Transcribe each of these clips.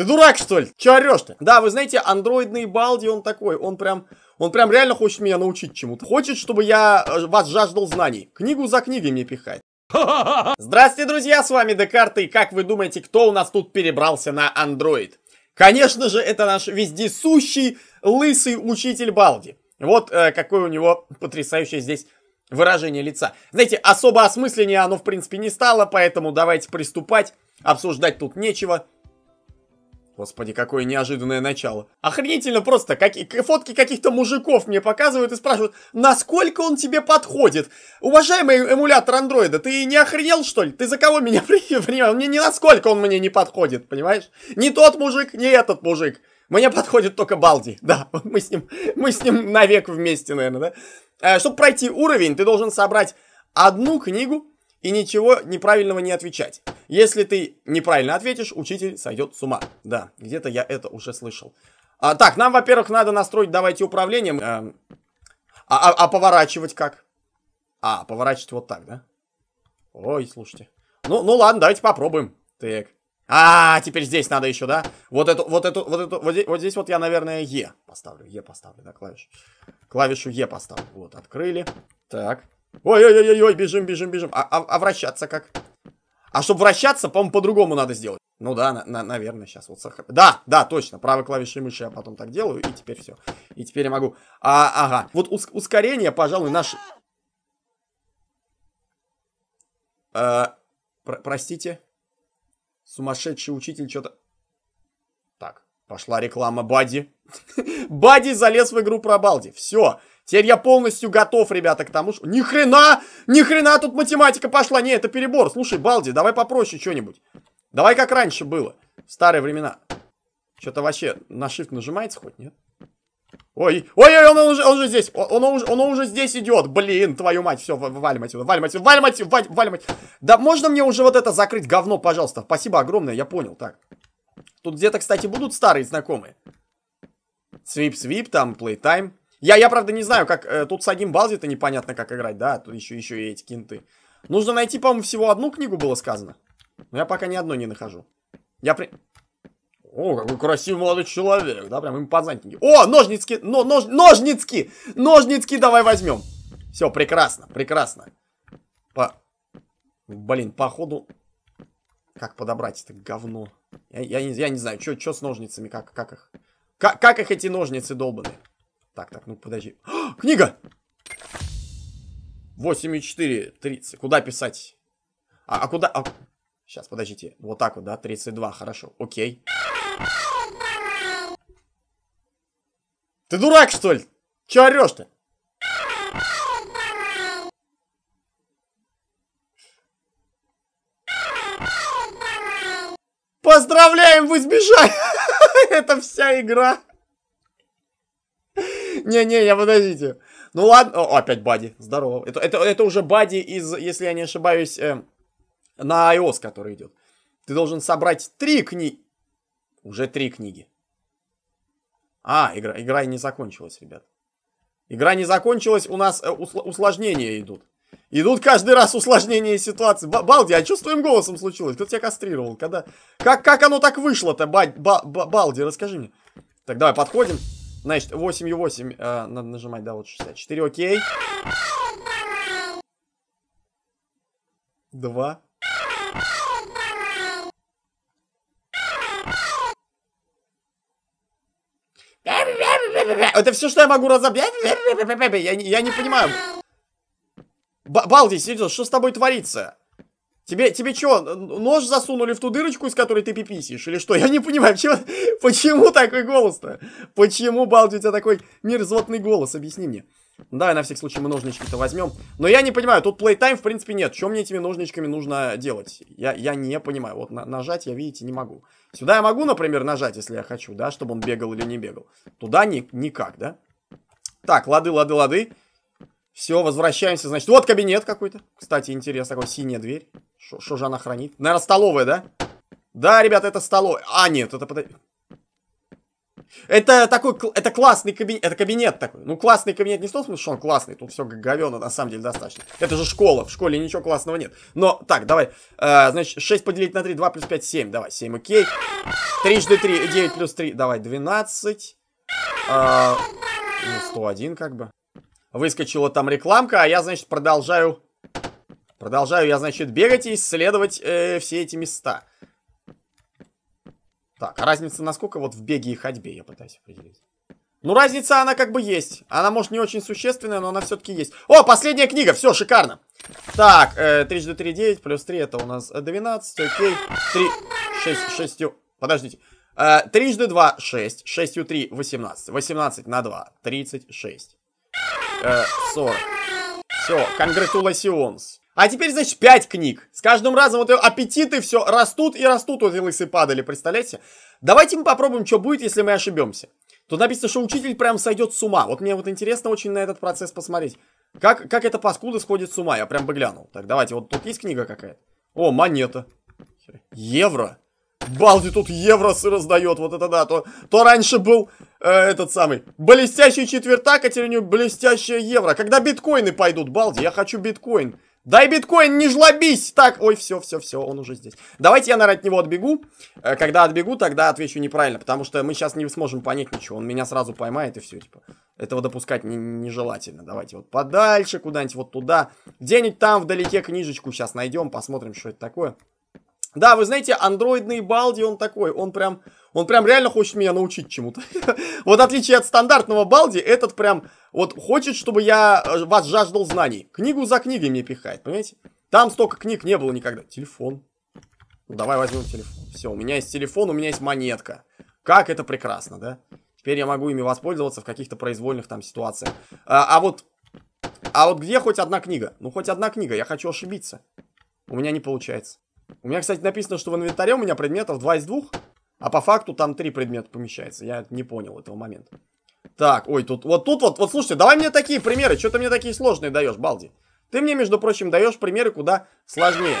Ты дурак, что ли? Че орешь-то? Да, вы знаете, андроидный Балди, он такой, он прям... Он прям реально хочет меня научить чему-то. Хочет, чтобы я э, вас жаждал знаний. Книгу за книгой мне пихать. Здравствуйте, друзья, с вами Декарты. и как вы думаете, кто у нас тут перебрался на андроид? Конечно же, это наш вездесущий лысый учитель Балди. Вот э, какое у него потрясающее здесь выражение лица. Знаете, особо осмысленнее оно, в принципе, не стало, поэтому давайте приступать. Обсуждать тут нечего. Господи, какое неожиданное начало. Охренительно просто, как, фотки каких-то мужиков мне показывают и спрашивают, насколько он тебе подходит. Уважаемый эмулятор андроида, ты не охренел, что ли? Ты за кого меня принял? Мне не насколько он мне не подходит, понимаешь? Не тот мужик, не этот мужик. Мне подходит только Балди, да, мы с ним, мы с ним навек вместе, наверное, да. Э, чтобы пройти уровень, ты должен собрать одну книгу и ничего неправильного не отвечать. Если ты неправильно ответишь, учитель сойдет с ума. Да, где-то я это уже слышал. А, так, нам, во-первых, надо настроить, давайте, управление. Эм, а, а, а поворачивать как? А, поворачивать вот так, да? Ой, слушайте. Ну, ну ладно, давайте попробуем. Так. А, теперь здесь надо еще, да? Вот эту, вот эту, вот эту, вот здесь вот, здесь вот я, наверное, Е поставлю. Е поставлю, да, клавишу. Клавишу Е поставлю. Вот, открыли. Так. Ой-ой-ой-ой, бежим, бежим, бежим. А, а, а вращаться как? А чтобы вращаться, по-моему, по-другому надо сделать. Ну да, на на наверное, сейчас вот сохран... Да, да, точно, правой клавишей мыши я потом так делаю, и теперь все. И теперь я могу... А, ага, вот ус ускорение, пожалуй, наш... А, про простите? Сумасшедший учитель что-то... Пошла реклама Бади. Бади залез в игру про Балди. Все. Теперь я полностью готов, ребята, к тому, что... Ни хрена! Ни хрена тут математика пошла! Не, это перебор. Слушай, Балди, давай попроще что-нибудь. Давай как раньше было. В старые времена. Что-то вообще на shift нажимается хоть, нет? Ой, ой, ой, он, уже, он уже здесь, он, он, уже, он уже здесь идет, блин, твою мать, все, валим отсюда, валим отсюда, валим отсюда, валим отсюда. Да можно мне уже вот это закрыть, говно, пожалуйста, спасибо огромное, я понял, так. Тут где-то, кстати, будут старые знакомые. Свип-свип, там, плейтайм. Я, я, правда, не знаю, как... Э, тут с одним балзи Это непонятно, как играть, да? Тут еще, еще и эти кинты. Нужно найти, по-моему, всего одну книгу было сказано. Но я пока ни одной не нахожу. Я при... О, какой красивый молодой человек, да? Прям импозантненький. О, ножницки! Но, нож, ножницки! Ножницки давай возьмем. Все, прекрасно, прекрасно. По... Блин, походу... Как подобрать это говно? Я, я, я не знаю, что с ножницами, как, как их... Как, как их эти ножницы долбаны? Так, так, ну подожди. О, а, книга! 8,4, 30. Куда писать? А, а куда... А... Сейчас, подождите. Вот так вот, да? 32, хорошо. Окей. Ты дурак, что ли? Че орешь-то? Поздравляем, вы сбежали! Это вся игра. Не-не, я подождите. Ну ладно, О, опять Бади, здорово. Это, это, это уже Бади из, если я не ошибаюсь, э, на iOS, который идет. Ты должен собрать три книги. Уже три книги. А, игра, игра не закончилась, ребят. Игра не закончилась, у нас э, усл усложнения идут. И тут каждый раз усложнение ситуации. Б Балди, а что с твоим голосом случилось? Кто тебя кастрировал? Когда... Как, как оно так вышло-то, ба ба Балди? Расскажи мне. Так, давай, подходим. Значит, 8,8. Э, надо нажимать, да, вот 64, окей. 2. Это все, что я могу разобрать. Я, я не понимаю. Б Балди, серьезно, что с тобой творится? Тебе, тебе что, нож засунули в ту дырочку, из которой ты пиписишь, или что? Я не понимаю, почему, почему такой голос-то? Почему, Балди, у тебя такой мерзотный голос? Объясни мне. Да, на всякий случай мы ножнички-то возьмем. Но я не понимаю, тут плейтайм в принципе нет. Что мне этими ножничками нужно делать? Я, я не понимаю. Вот на, нажать я, видите, не могу. Сюда я могу, например, нажать, если я хочу, да, чтобы он бегал или не бегал. Туда ни, никак, да? Так, лады, лады, лады. Все, возвращаемся, значит. Вот кабинет какой-то. Кстати, интересно, такая синяя дверь. Что же она хранит? Наверное, столовая, да? Да, ребята, это столовая. А, нет, это подожди. Это такой, это классный кабинет, это кабинет такой. Ну, классный кабинет не в том смысле, что он классный, тут все говено на самом деле достаточно. Это же школа, в школе ничего классного нет. Но, так, давай, э, значит, 6 поделить на 3, 2 плюс 5, 7, давай, 7, окей. 3 жды 3, 9 плюс 3, давай, 12. Э, ну, 101 как бы. Выскочила там рекламка, а я, значит, продолжаю... Продолжаю я, значит, бегать и исследовать э, все эти места. Так, а разница насколько вот в беге и ходьбе, я пытаюсь определить. Ну, разница, она как бы есть. Она, может, не очень существенная, но она все-таки есть. О, последняя книга, все, шикарно. Так, э, 3x3, 9, плюс 3, это у нас 12, окей. 3, 6, 6, подождите. Э, 3x2, 6, 6 3, 18, 18 на 2, 36 э, Все, конгратуласионс. А теперь, значит, пять книг. С каждым разом вот аппетиты все растут и растут. Вот и лысы падали, представляете? Давайте мы попробуем, что будет, если мы ошибемся. Тут написано, что учитель прям сойдет с ума. Вот мне вот интересно очень на этот процесс посмотреть. Как, как эта паскуда сходит с ума? Я прям бы глянул. Так, давайте, вот тут есть книга какая-то? О, монета. Евро. Балди тут евросы раздает, вот это да. То, то раньше был э, этот самый блестящий четвертак, а теперь у него блестящее евро. Когда биткоины пойдут, Балди, я хочу биткоин. Дай биткоин, не жлобись! Так, ой, все, все, все, он уже здесь. Давайте я, наверное, от него отбегу. Э, когда отбегу, тогда отвечу неправильно, потому что мы сейчас не сможем понять ничего. Он меня сразу поймает и все, типа. Этого допускать не, нежелательно. Давайте вот подальше куда-нибудь, вот туда. Где-нибудь там вдалеке книжечку сейчас найдем, посмотрим, что это такое. Да, вы знаете, андроидный Балди, он такой, он прям, он прям реально хочет меня научить чему-то. вот отличие от стандартного Балди, этот прям вот хочет, чтобы я э, вас жаждал знаний. Книгу за книгой мне пихает, понимаете? Там столько книг не было никогда. Телефон. Ну, давай возьмем телефон. Все, у меня есть телефон, у меня есть монетка. Как это прекрасно, да? Теперь я могу ими воспользоваться в каких-то произвольных там ситуациях. А, а вот... А вот где хоть одна книга? Ну, хоть одна книга, я хочу ошибиться. У меня не получается. У меня, кстати, написано, что в инвентаре у меня предметов 2 из 2, а по факту там 3 предмета помещается. Я не понял этого момента. Так, ой, тут вот тут вот, вот слушайте, давай мне такие примеры. Что ты мне такие сложные даешь, Балди? Ты мне, между прочим, даешь примеры куда сложнее.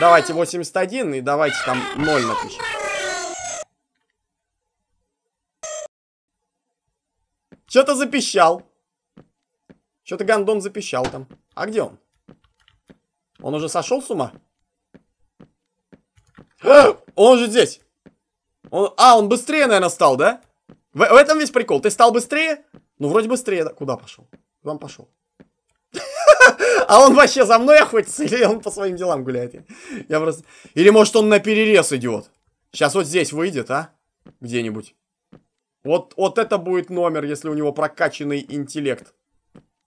Давайте 81 и давайте там 0 напишем. Что-то запищал. Что-то Гандон запищал там. А где он? Он уже сошел с ума? Он же здесь. Он... А, он быстрее, наверное, стал, да? В, в этом весь прикол. Ты стал быстрее? Ну, вроде быстрее. Куда пошел? Куда он пошел? А он вообще за мной охотится? Или он по своим делам гуляет? Я просто... Или, может, он на перерез идет? Сейчас вот здесь выйдет, а? Где-нибудь. Вот, вот это будет номер, если у него прокачанный интеллект.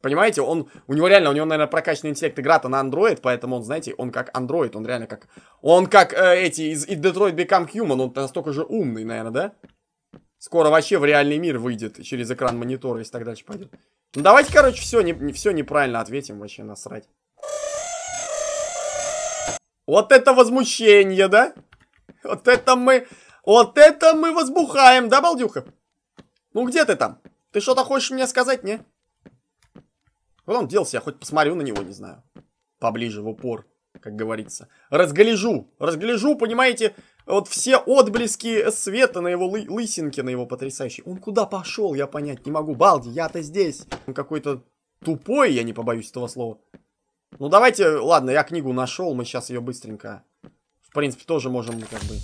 Понимаете, он, у него реально, у него, наверное, прокачанный интеллект игра-то на Android, поэтому он, знаете, он как Android, он реально как... Он как э, эти из, из Detroit Become Human, он настолько же умный, наверное, да? Скоро вообще в реальный мир выйдет через экран монитора, если так дальше пойдет. Ну давайте, короче, все, не, все неправильно ответим, вообще насрать. Вот это возмущение, да? Вот это мы... Вот это мы возбухаем, да, Балдюха? Ну где ты там? Ты что-то хочешь мне сказать, не? Вот он делся? Я хоть посмотрю на него, не знаю. Поближе, в упор, как говорится. Разгляжу, разгляжу, понимаете, вот все отблески света на его лы лысинке, на его потрясающей. Он куда пошел, я понять не могу. Балди, я-то здесь. Он какой-то тупой, я не побоюсь этого слова. Ну давайте, ладно, я книгу нашел, мы сейчас ее быстренько... В принципе, тоже можем как бы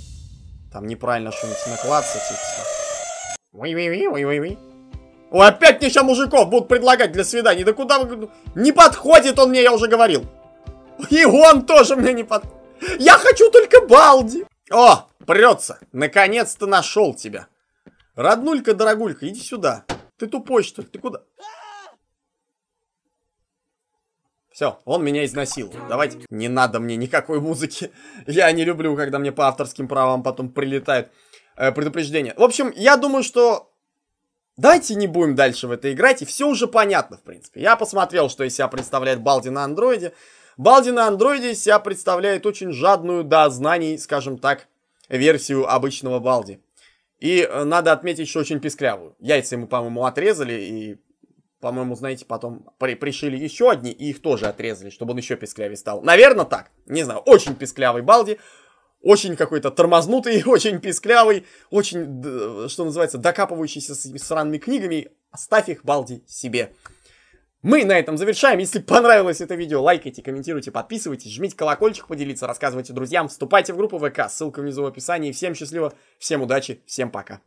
там неправильно что-нибудь наклацать и все. ой, ой, ой, ой. уи уи Опять мне сейчас мужиков будут предлагать для свиданий. Да куда вы... Ну, не подходит он мне, я уже говорил. И он тоже мне не под. Я хочу только Балди. О, прется. Наконец-то нашел тебя. Роднулька, дорогулька, иди сюда. Ты тупой, что ли? Ты куда? Все, он меня изнасиловал. Давайте. Не надо мне никакой музыки. Я не люблю, когда мне по авторским правам потом прилетает э, предупреждение. В общем, я думаю, что Давайте не будем дальше в это играть, и все уже понятно, в принципе. Я посмотрел, что из себя представляет Балди на андроиде. Балди на андроиде из себя представляет очень жадную до знаний, скажем так, версию обычного Балди. И э, надо отметить, что очень писклявую. Яйца ему, по-моему, отрезали, и, по-моему, знаете, потом при пришили еще одни, и их тоже отрезали, чтобы он еще писклявее стал. Наверное, так. Не знаю, очень писклявый Балди, очень какой-то тормознутый, очень писклявый, очень, что называется, докапывающийся с этими сраными книгами. Оставь их, балди, себе. Мы на этом завершаем. Если понравилось это видео, лайкайте, комментируйте, подписывайтесь, жмите колокольчик поделиться, рассказывайте друзьям, вступайте в группу ВК, ссылка внизу в описании. Всем счастливо, всем удачи, всем пока.